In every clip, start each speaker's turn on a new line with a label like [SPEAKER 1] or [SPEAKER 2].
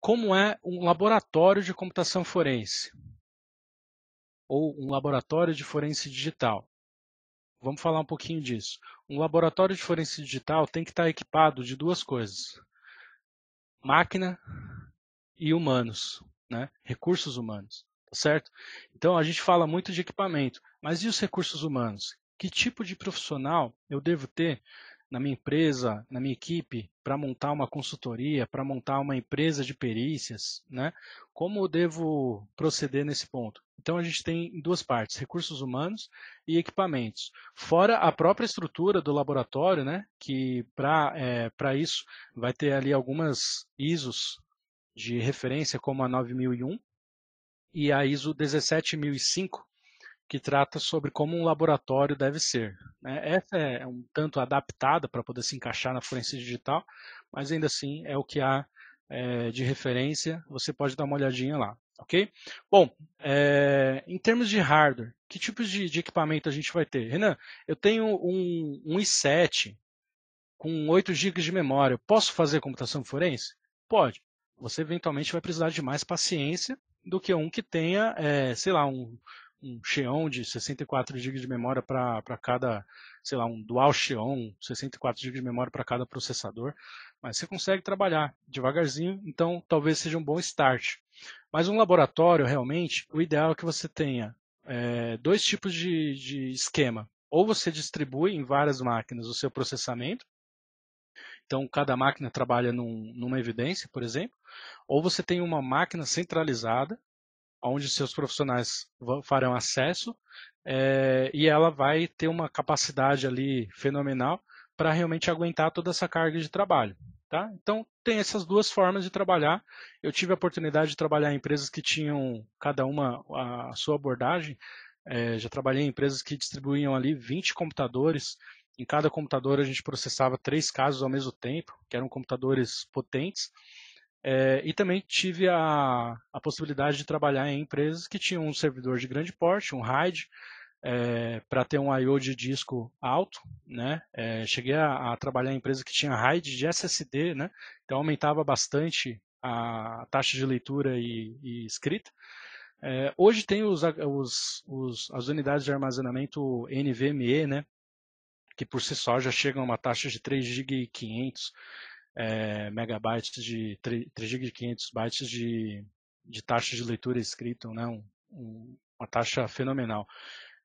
[SPEAKER 1] como é um laboratório de computação forense ou um laboratório de forense digital. Vamos falar um pouquinho disso. Um laboratório de forense digital tem que estar equipado de duas coisas: máquina e humanos, né? recursos humanos, tá certo? Então a gente fala muito de equipamento, mas e os recursos humanos? Que tipo de profissional eu devo ter na minha empresa, na minha equipe, para montar uma consultoria, para montar uma empresa de perícias, né? Como eu devo proceder nesse ponto? Então a gente tem duas partes, recursos humanos e equipamentos. Fora a própria estrutura do laboratório, né? Que para é, isso vai ter ali algumas ISOs de referência, como a 9001 e a ISO 17005, que trata sobre como um laboratório deve ser. Né? Essa é um tanto adaptada para poder se encaixar na forense digital, mas ainda assim é o que há eh, de referência. Você pode dar uma olhadinha lá, ok? Bom, é, em termos de hardware, que tipos de, de, equipamento a gente vai ter? Renan, eu tenho um, um i7 com 8 GB de memória. posso fazer computação forense? Pode. Você eventualmente vai precisar de mais paciência do que um que tenha, é, sei lá, um um Xeon de 64 GB de memória para cada, sei lá, um dual Xeon, 64 GB de memória para cada processador, mas você consegue trabalhar devagarzinho, então talvez seja um bom start. Mas um laboratório, realmente, o ideal é que você tenha é, dois tipos de, de esquema. Ou você distribui em várias máquinas o seu processamento, então, cada máquina trabalha num, numa evidência, por exemplo, ou você tem uma máquina centralizada onde seus profissionais farão acesso é, e ela vai ter uma capacidade ali fenomenal para realmente aguentar toda essa carga de trabalho. Tá? Então, tem essas duas formas de trabalhar. Eu tive a oportunidade de trabalhar em empresas que tinham cada uma a sua abordagem. É, já trabalhei em empresas que distribuíam ali 20 computadores. Em cada computador a gente processava três casos ao mesmo tempo, que eram computadores potentes. É, e também tive a, a possibilidade de trabalhar em empresas que tinham um servidor de grande porte, um RAID, é, para ter um I/O de disco alto, né? É, cheguei a, a, trabalhar em empresa que tinha RAID de SSD, né? Então aumentava bastante a taxa de leitura e, e escrita. É, hoje tem os, os, os, as unidades de armazenamento NVMe, né? Que por si só já chegam a uma taxa de 3,5 GB é, megabytes de 3 GB de 500 bytes de, de taxa de leitura e escrita, né? Um, um, uma taxa fenomenal.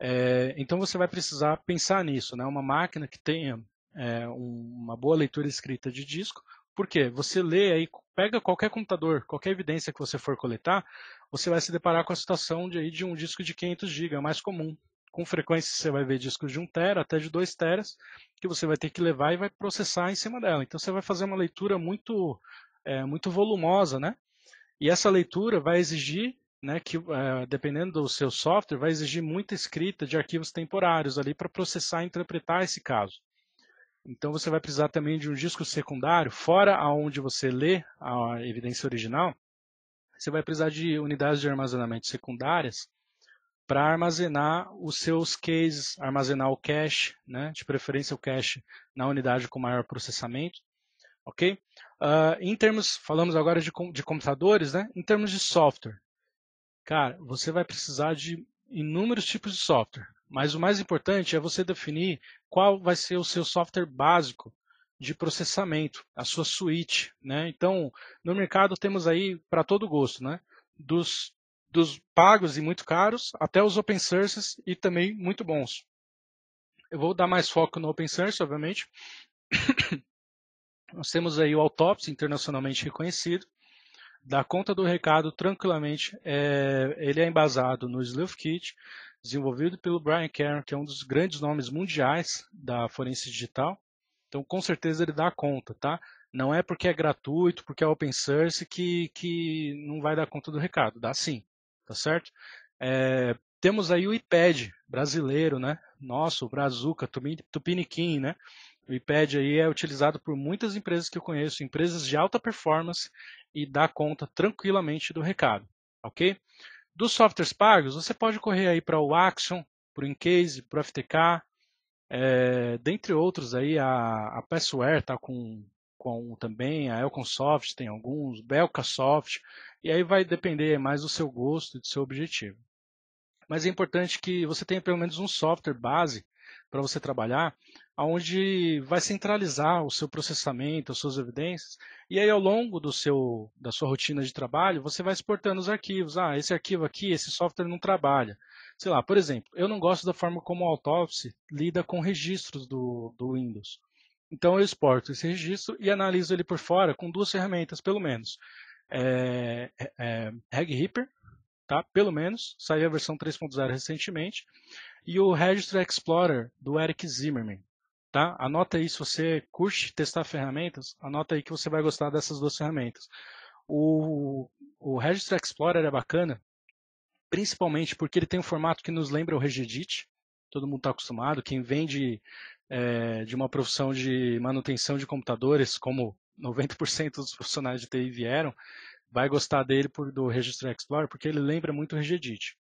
[SPEAKER 1] É, então você vai precisar pensar nisso, né? Uma máquina que tenha é, uma boa leitura e escrita de disco, porque você lê aí, pega qualquer computador, qualquer evidência que você for coletar, você vai se deparar com a situação de, aí, de um disco de 500 GB, é mais comum, com frequência você vai ver discos de 1 tera até de 2 teras que você vai ter que levar e vai processar em cima dela. Então você vai fazer uma leitura muito é, muito volumosa, né? E essa leitura vai exigir, né, que é, dependendo do seu software, vai exigir muita escrita de arquivos temporários ali para processar e interpretar esse caso. Então você vai precisar também de um disco secundário, fora aonde você lê a evidência original, você vai precisar de unidades de armazenamento secundárias para armazenar os seus cases, armazenar o cache, né? de preferência o cache na unidade com maior processamento. Ok? Uh, em termos, falamos agora de, de computadores, né? em termos de software, cara, você vai precisar de inúmeros tipos de software, mas o mais importante é você definir qual vai ser o seu software básico de processamento, a sua suite, Né? Então, no mercado temos aí para todo gosto, né? dos dos pagos e muito caros até os open sources e também muito bons. Eu vou dar mais foco no open source, obviamente. Nós temos aí o Autopsy, internacionalmente reconhecido. Da conta do recado, tranquilamente, é, ele é embasado no SleuthKit, desenvolvido pelo Brian Kern, que é um dos grandes nomes mundiais da forense digital. Então, com certeza, ele dá conta, tá? Não é porque é gratuito, porque é open source, que, que não vai dar conta do recado. Dá sim tá certo? É, temos aí o IPAD brasileiro, né? Nosso, Brazuca, Tupiniquim, né? O IPAD aí é utilizado por muitas empresas que eu conheço, empresas de alta performance e dá conta tranquilamente do recado, ok? Dos softwares pagos, você pode correr aí para o Action, para o Incase para o FTK, é, eh, dentre outros aí, a, a Passware está com Elcon também, a Elconsoft tem alguns, BelkaSoft e aí vai depender mais do seu gosto e do seu objetivo. Mas é importante que você tenha pelo menos um software base para você trabalhar, onde vai centralizar o seu processamento, as suas evidências, e aí ao longo do seu, da sua rotina de trabalho, você vai exportando os arquivos. Ah, esse arquivo aqui, esse software não trabalha. Sei lá, por exemplo, eu não gosto da forma como o Autopsy lida com registros do, do Windows. Então eu exporto esse registro e analiso ele por fora com duas ferramentas, pelo menos. É, é, é tá? pelo menos, saiu a versão 3.0 recentemente, e o Registry Explorer, do Eric Zimmerman. Tá? Anota aí, se você curte testar ferramentas, anota aí que você vai gostar dessas duas ferramentas. O, o Registry Explorer é bacana, principalmente porque ele tem um formato que nos lembra o Regedit, todo mundo está acostumado, quem vem de, é, de uma profissão de manutenção de computadores, como 90% dos profissionais de TI vieram, vai gostar dele por, do Registry Explorer, porque ele lembra muito o Regedit.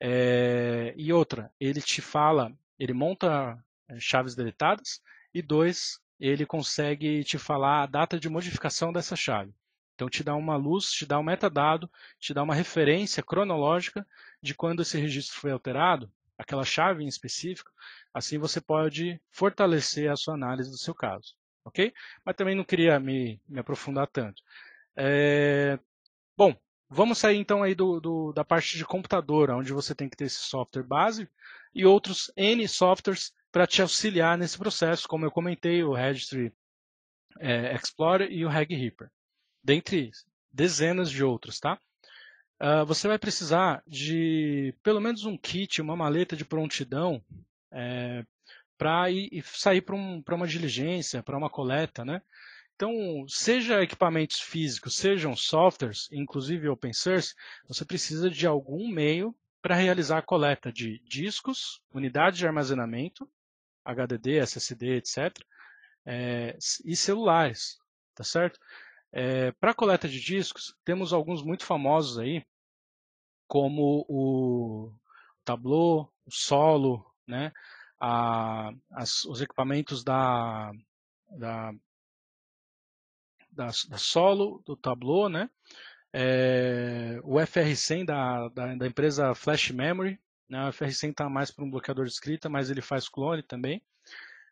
[SPEAKER 1] É, e outra, ele te fala, ele monta é, chaves deletadas, e dois, ele consegue te falar a data de modificação dessa chave. Então te dá uma luz, te dá um metadado, te dá uma referência cronológica de quando esse registro foi alterado aquela chave em específico, assim você pode fortalecer a sua análise do seu caso, ok? Mas também não queria me, me aprofundar tanto. É... Bom, vamos sair então aí do, do, da parte de computador, onde você tem que ter esse software base e outros N softwares para te auxiliar nesse processo, como eu comentei, o Registry é, Explorer e o Reg Reaper, dentre dezenas de outros, tá? Uh, você vai precisar de pelo menos um kit, uma maleta de prontidão é, eh, para sair para um, uma diligência, para uma coleta, né? Então, seja equipamentos físicos, sejam softwares, inclusive open source, você precisa de algum meio para realizar a coleta de discos, unidades de armazenamento, HDD, SSD, etc., é, eh, e celulares, tá certo? É, Para coleta de discos, temos alguns muito famosos aí, como o Tableau, o Solo, né? A, as, os equipamentos da, da, da, da Solo, do Tableau, né? É, o FR100 da, da, da, empresa Flash Memory. Né? O FR100 está mais para um bloqueador de escrita, mas ele faz clone também.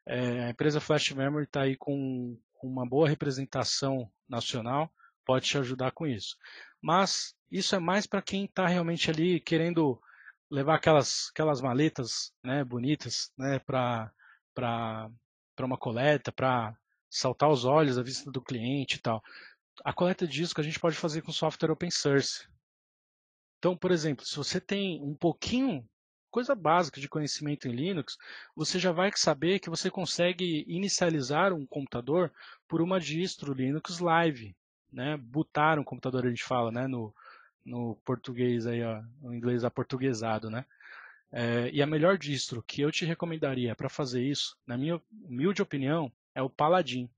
[SPEAKER 1] É, a empresa Flash Memory está aí com, com uma boa representação nacional pode te ajudar com isso. Mas isso é mais para quem está realmente ali querendo levar aquelas, aquelas maletas né, bonitas né, para uma coleta, para saltar os olhos à vista do cliente e tal. A coleta de disco a gente pode fazer com software open source. Então, por exemplo, se você tem um pouquinho coisa básica de conhecimento em Linux, você já vai saber que você consegue inicializar um computador por uma distro Linux Live, né? Butar um computador a gente fala, né? No, no português aí, ó, no inglês aportuguesado, né? É, e a melhor distro que eu te recomendaria para fazer isso, na minha humilde opinião, é o Paladin.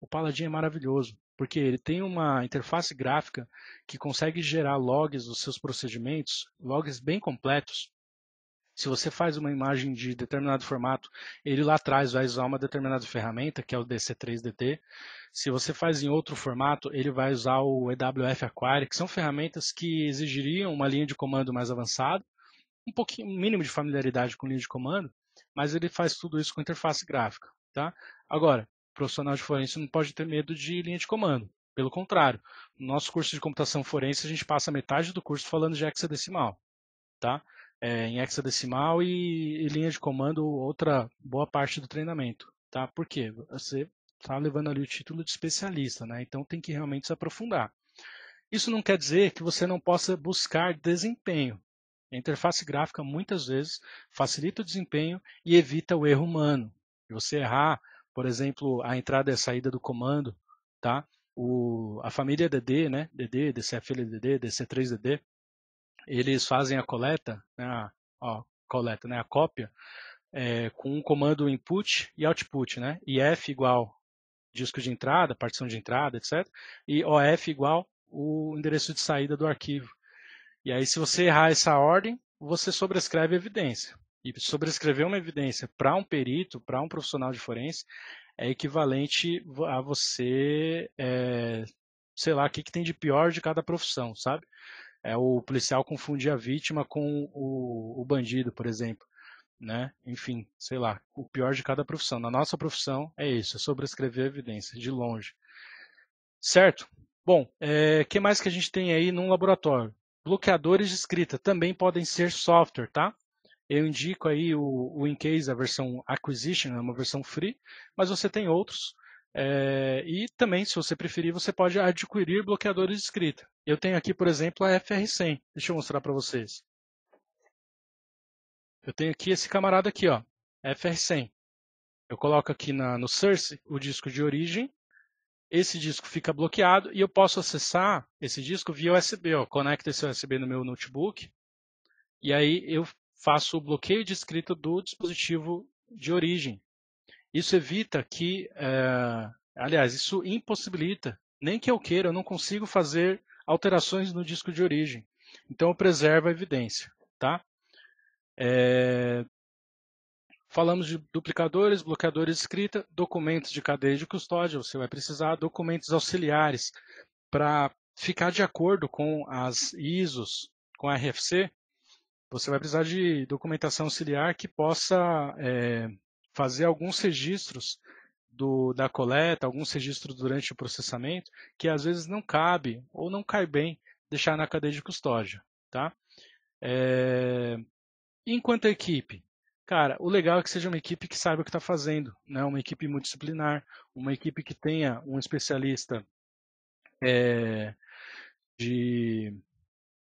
[SPEAKER 1] O Paladin é maravilhoso, porque ele tem uma interface gráfica que consegue gerar logs dos seus procedimentos, logs bem completos, se você faz uma imagem de determinado formato, ele lá atrás vai usar uma determinada ferramenta, que é o DC3DT. Se você faz em outro formato, ele vai usar o EWF Aquari, que são ferramentas que exigiriam uma linha de comando mais avançada, um pouquinho mínimo de familiaridade com linha de comando, mas ele faz tudo isso com interface gráfica. Tá? Agora, profissional de forense não pode ter medo de linha de comando. Pelo contrário, no nosso curso de computação forense, a gente passa metade do curso falando de hexadecimal. Tá? é, em hexadecimal e, e linha de comando outra boa parte do treinamento, tá? Por quê? Você está levando ali o título de especialista, né? Então tem que realmente se aprofundar. Isso não quer dizer que você não possa buscar desempenho. A interface gráfica muitas vezes facilita o desempenho e evita o erro humano. Se você errar, por exemplo, a entrada e a saída do comando, tá? O, a família DD, né? DD, DCFLDD, DD, DC3DD, eles fazem a coleta, né, a, coleta, né, a cópia, é, com um comando input e output, né? IF igual disco de entrada, partição de entrada, etc. E OF igual o endereço de saída do arquivo. E aí, se você errar essa ordem, você sobrescreve a evidência. E sobrescrever uma evidência para um perito, para um profissional de forense, é equivalente a você, é, sei lá, o que, que tem de pior de cada profissão, sabe? é o policial confundir a vítima com o, o bandido, por exemplo. Né? Enfim, sei lá, o pior de cada profissão. Na nossa profissão é isso, é sobrescrever a evidência, de longe. Certo? Bom, o é, que mais que a gente tem aí num laboratório? Bloqueadores de escrita também podem ser software, tá? Eu indico aí o, o InCase, a versão Acquisition, é uma versão free, mas você tem outros. É, e também, se você preferir, você pode adquirir bloqueadores de escrita. Eu tenho aqui, por exemplo, a FR100. Deixa eu mostrar para vocês. Eu tenho aqui esse camarada aqui, ó, FR100. Eu coloco aqui na, no source o disco de origem. Esse disco fica bloqueado e eu posso acessar esse disco via USB. Ó. Conecto esse USB no meu notebook e aí eu faço o bloqueio de escrita do dispositivo de origem. Isso evita que, é, aliás, isso impossibilita, nem que eu queira, eu não consigo fazer alterações no disco de origem. Então eu preservo a evidência, tá? É, falamos de duplicadores, bloqueadores de escrita, documentos de cadeia de custódia, você vai precisar documentos auxiliares para ficar de acordo com as ISOs, com a RFC, você vai precisar de documentação auxiliar que possa é, fazer alguns registros do, da coleta, alguns registros durante o processamento, que às vezes não cabe ou não cai bem deixar na cadeia de custódia. Tá? É... Enquanto a equipe, cara, o legal é que seja uma equipe que saiba o que está fazendo, né? uma equipe multidisciplinar, uma equipe que tenha um especialista é, de,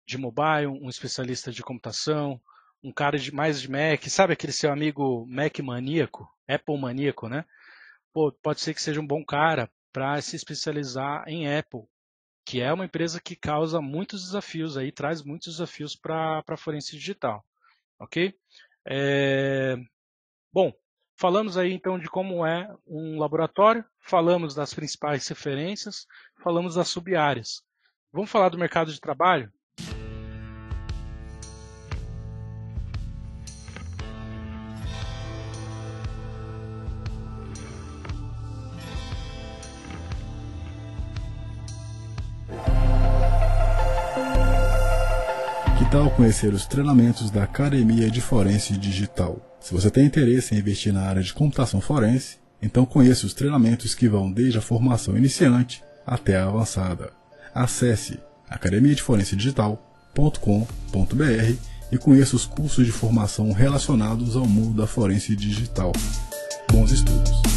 [SPEAKER 1] de mobile, um especialista de computação, um cara de mais de Mac, sabe aquele seu amigo Mac maníaco, Apple maníaco, né? Pô, pode ser que seja um bom cara para se especializar em Apple, que é uma empresa que causa muitos desafios aí, traz muitos desafios para a forense digital, ok? É... Bom, falamos aí então de como é um laboratório, falamos das principais referências, falamos das subáreas. Vamos falar do mercado de trabalho? conhecer os treinamentos da Academia de Forense Digital. Se você tem interesse em investir na área de computação forense, então conheça os treinamentos que vão desde a formação iniciante até a avançada. Acesse digital.com.br e conheça os cursos de formação relacionados ao mundo da forense digital. Bons estudos!